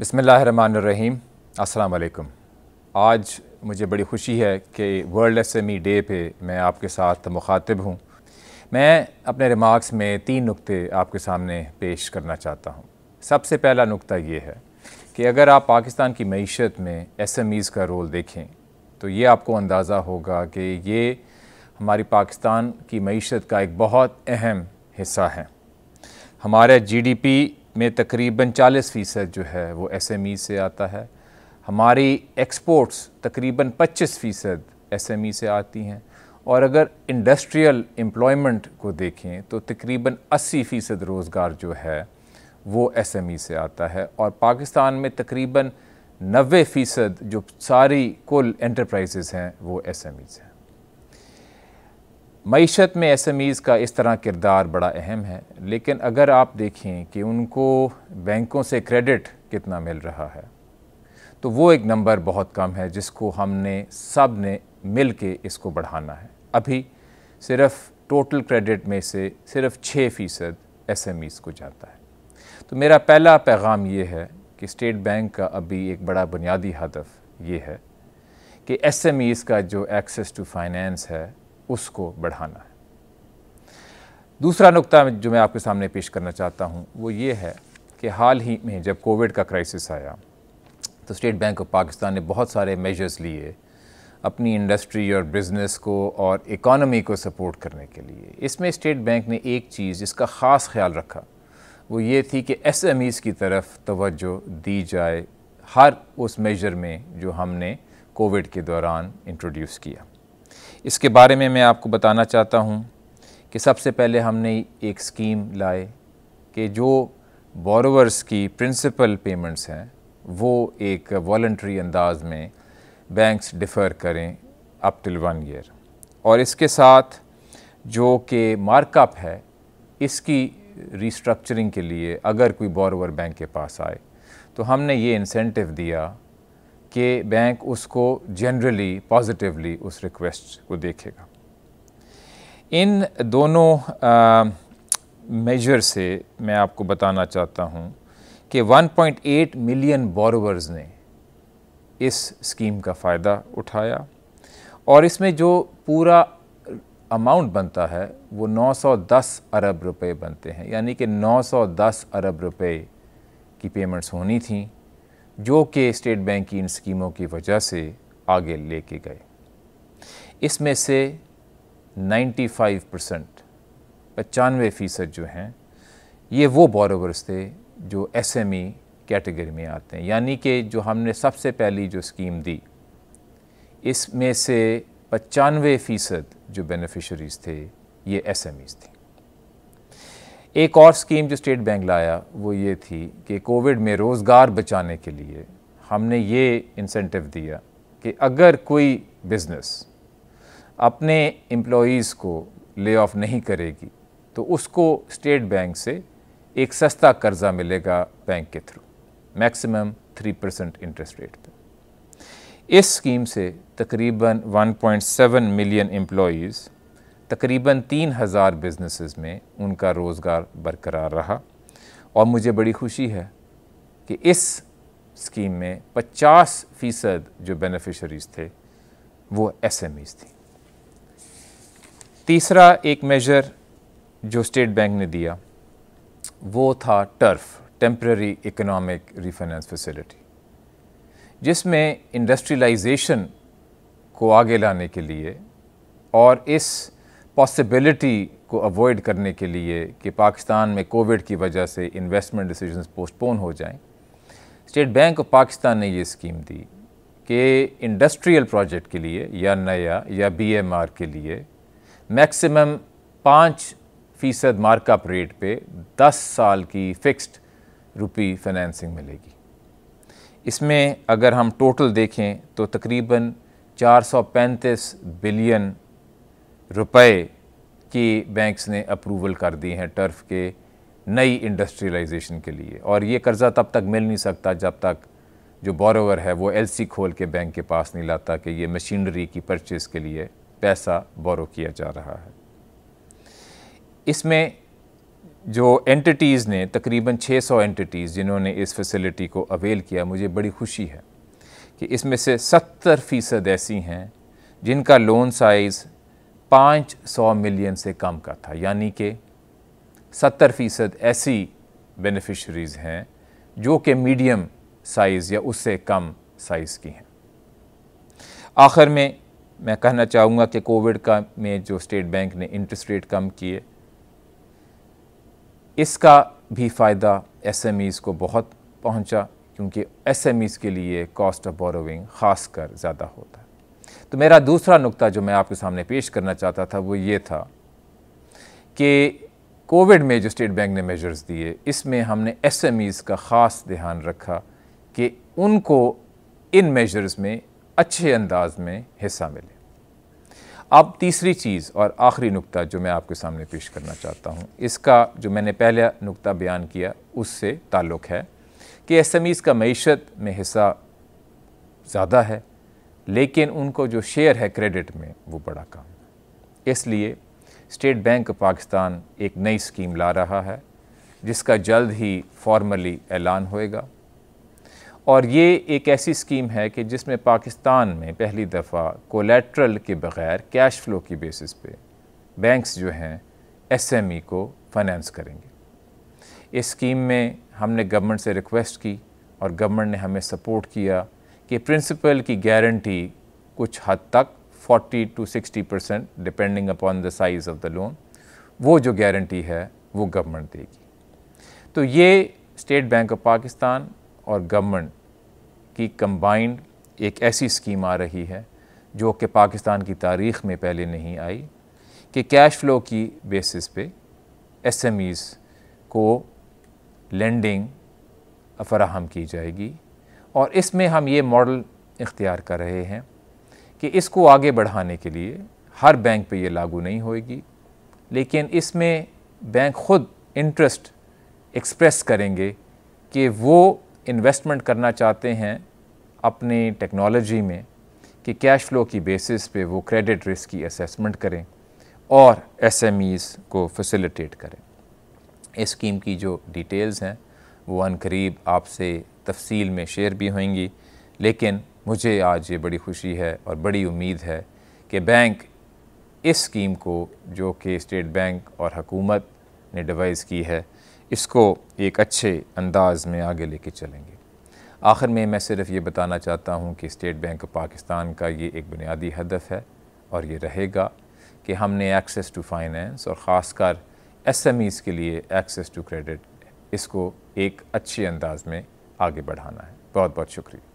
बसमीम अल्लाम आज मुझे बड़ी खुशी है कि world S M E day पर मैं आपके साथ मुखातिब हूँ मैं अपने रिमार्क्स में तीन नुक्ते आपके सामने पेश करना चाहता हूँ सबसे पहला नुक्ता ये है कि अगर आप पाकिस्तान की मीशत में एस एम ईज़ का रोल देखें तो ये आपको अंदाज़ा होगा कि ये हमारी पाकिस्तान की मीशत का एक बहुत अहम हिस्सा है हमारे जी डी पी में तकरीबन 40 फ़ीसद जो है वो ई e से आता है हमारी एक्सपोर्ट्स तकरीबन 25 फ़ीसद एस एम ई से आती हैं और अगर इंडस्ट्रियल एम्प्लॉयमेंट को देखें तो तकरीबन 80 फ़ीसद रोज़गार जो है वो एस एम ई से आता है और पाकिस्तान में तकरीबन नबे फ़ीसद जो सारी कुल एंटरप्राइजेज़ हैं वो एस एम ई से हैं मीशत में एस एम ईज़ का इस तरह किरदार बड़ा अहम है लेकिन अगर आप देखें कि उनको बैंकों से क्रेडिट कितना मिल रहा है तो वो एक नंबर बहुत कम है जिसको हमने सब ने मिल के इसको बढ़ाना है अभी सिर्फ टोटल क्रेडिट में से सिर्फ छः फ़ीसद एस एम ईज़ को जाता है तो मेरा पहला पैगाम ये है कि स्टेट बैंक का अभी एक बड़ा बुनियादी हदफ ये है कि एस एम ईज़ का जो एक्सेस टू फाइनेंस है उसको बढ़ाना है दूसरा नुकता जो मैं आपके सामने पेश करना चाहता हूँ वो ये है कि हाल ही में जब कोविड का क्राइसिस आया तो स्टेट बैंक ऑफ पाकिस्तान ने बहुत सारे मेजर्स लिए अपनी इंडस्ट्री और बिज़नेस को और इकॉनमी को सपोर्ट करने के लिए इसमें स्टेट बैंक ने एक चीज़ जिसका ख़ास ख्याल रखा वो ये थी कि एस की तरफ तवज्जो दी जाए हर उस मेजर में जो हमने कोविड के दौरान इंट्रोड्यूस किया इसके बारे में मैं आपको बताना चाहता हूँ कि सबसे पहले हमने एक स्कीम लाए कि जो बोरोवर्स की प्रिंसिपल पेमेंट्स हैं वो एक वॉल्ट्री अंदाज में बैंक्स डिफ़र करें अप टिल वन ईयर और इसके साथ जो कि मार्कअप है इसकी रिस्ट्रक्चरिंग के लिए अगर कोई बोरोवर बैंक के पास आए तो हमने ये इंसेंटिव दिया कि बैंक उसको जनरली पॉजिटिवली उस रिक्वेस्ट को देखेगा इन दोनों मेजर से मैं आपको बताना चाहता हूँ कि 1.8 मिलियन बोरोवर्स ने इस स्कीम का फ़ायदा उठाया और इसमें जो पूरा अमाउंट बनता है वो 910 अरब रुपए बनते हैं यानी कि 910 अरब रुपए की पेमेंट्स होनी थी जो कि स्टेट बैंक की इन स्कीमों की वजह से आगे लेके गए इसमें से 95 परसेंट पचानवे फ़ीसद जो हैं ये वो बोरोवर्स थे जो एसएमई कैटेगरी e में आते हैं यानी कि जो हमने सबसे पहली जो स्कीम दी इसमें से पचानवे फ़ीसद जो बेनिफिशरीज़ थे ये एस एम ईज़ थे एक और स्कीम जो स्टेट बैंक लाया वो ये थी कि कोविड में रोज़गार बचाने के लिए हमने ये इंसेंटिव दिया कि अगर कोई बिज़नेस अपने एम्प्लॉज़ को ले ऑफ नहीं करेगी तो उसको स्टेट बैंक से एक सस्ता कर्ज़ा मिलेगा बैंक के through maximum three percent interest rate पे इस स्कीम से तकरीबन 1.7 मिलियन एम्प्लॉज़ तकरीबन तीन हज़ार बिजनेस में उनका रोज़गार बरकरार रहा और मुझे बड़ी खुशी है कि इस स्कीम में 50 फ़ीसद जो बेनिफिशरीज़ थे वो एस एम ईज़ थी तीसरा एक मेजर जो स्टेट बैंक ने दिया वो था TERF temporary economic refinance facility जिसमें इंडस्ट्रियलाइजेशन को आगे लाने के लिए और इस पॉसिबिलिटी को अवॉइड करने के लिए कि पाकिस्तान में कोविड की वजह से इन्वेस्टमेंट डिसीजंस पोस्टपोन हो जाएं स्टेट बैंक ऑफ पाकिस्तान ने ये स्कीम दी कि इंडस्ट्रियल प्रोजेक्ट के लिए या नया या बीएमआर के लिए मैक्सिमम पाँच फ़ीसद मार्कअप रेट पे दस साल की फ़िक्स्ड रुपी फाइनेंसिंग मिलेगी इसमें अगर हम टोटल देखें तो तकरीबन 435 बिलियन रुपए की बैंक्स ने अप्रूवल कर दी हैं टर्फ के नई इंडस्ट्रियलाइजेशन के लिए और ये कर्ज़ा तब तक मिल नहीं सकता जब तक जो बोरोवर है वो एलसी खोल के बैंक के पास नहीं लाता कि ये मशीनरी की परचेज़ के लिए पैसा बोरो किया जा रहा है इसमें जो एंटिटीज़ ने तकरीबन 600 एंटिटीज़ जिन्होंने इस फैसिलिटी को अवेल किया मुझे बड़ी खुशी है कि इसमें से 70 फ़ीसद ऐसी हैं जिनका लोन साइज़ पाँच सौ मिलियन से कम का था यानी कि सत्तर फ़ीसद ऐसी बेनिफिशरीज़ हैं जो कि मीडियम साइज़ या उससे कम साइज़ की हैं आखिर में मैं कहना चाहूँगा कि कोविड का में जो स्टेट बैंक ने इंटरेस्ट रेट कम किए इसका भी फ़ायदा एसएमईज़ को बहुत पहुँचा क्योंकि एसएमईज़ के लिए कॉस्ट ऑफ बोरोविंग ख़ास कर ज़्यादा होता है तो मेरा दूसरा नुक्ता जो मैं आपके सामने पेश करना चाहता था वो ये था कि कोविड में जो स्टेट बैंक ने मेजर्स दिए इसमें हमने ईज का ख़ास ध्यान रखा कि उनको इन मेजर्स में अच्छे अंदाज में हिस्सा मिले अब तीसरी चीज़ और आखिरी नुक्ता जो मैं आपके सामने पेश करना चाहता हूँ इसका जो मैंने पहला नुक्ता बयान किया उससे ताल्लुक़ है कि एस एम ईज़ का मीशत में हिस्सा ज़्यादा है लेकिन उनको जो शेयर है क्रेडिट में वो बड़ा कम इसलिए स्टेट बैंक पाकिस्तान एक नई स्कीम ला रहा है जिसका जल्द ही फॉर्मली ऐलान होएगा और ये एक ऐसी स्कीम है कि जिसमें पाकिस्तान में पहली दफ़ा कोलेट्रल के बग़ैर कैश फ्लो की बेसिस पे बैंक्स जो हैं एसएमई e को फाइनेंस करेंगे इस स्कीम में हमने गवर्नमेंट से रिक्वेस्ट की और गवर्नमेंट ने हमें सपोर्ट किया कि प्रिंसिपल की गारंटी कुछ हद तक 40 to 60 percent depending upon the size of the loan वो जो गारंटी है वो गवर्नमेंट देगी तो ये स्टेट बैंक ऑफ पाकिस्तान और गवर्नमेंट की कंबाइंड एक ऐसी स्कीम आ रही है जो कि पाकिस्तान की तारीख में पहले नहीं आई कि कैश फ्लो की बेसिस पे एसएमईज़ को लेंडिंग फराहम की जाएगी और इसमें हम ये मॉडल इख्तियार कर रहे हैं कि इसको आगे बढ़ाने के लिए हर बैंक पे ये लागू नहीं होएगी लेकिन इसमें बैंक ख़ुद इंटरेस्ट एक्सप्रेस करेंगे कि वो इन्वेस्टमेंट करना चाहते हैं अपनी टेक्नोलॉजी में कि कैश फ्लो की बेसिस पे वो क्रेडिट रिस्क की असेसमेंट करें और एस को फैसिलिटेट करें इस स्कीम की जो डिटेल्स हैं वो अन करीब आपसे तफसील में शेयर भी होंगी लेकिन मुझे आज ये बड़ी खुशी है और बड़ी उम्मीद है कि बैंक इस स्कीम को जो कि स्टेट बैंक और हकूमत ने डिवाइस की है इसको एक अच्छे अंदाज में आगे लेके चलेंगे आखिर में मैं सिर्फ ये बताना चाहता हूँ कि स्टेट बैंक ऑफ पाकिस्तान का ये एक बुनियादी हदफ है और ये रहेगा कि हमने एक्सेस टू फाइनेंस और ख़ास कर एस के लिए एक्सेस टू क्रेडिट इसको एक अच्छे अंदाज में आगे बढ़ाना है बहुत बहुत शुक्रिया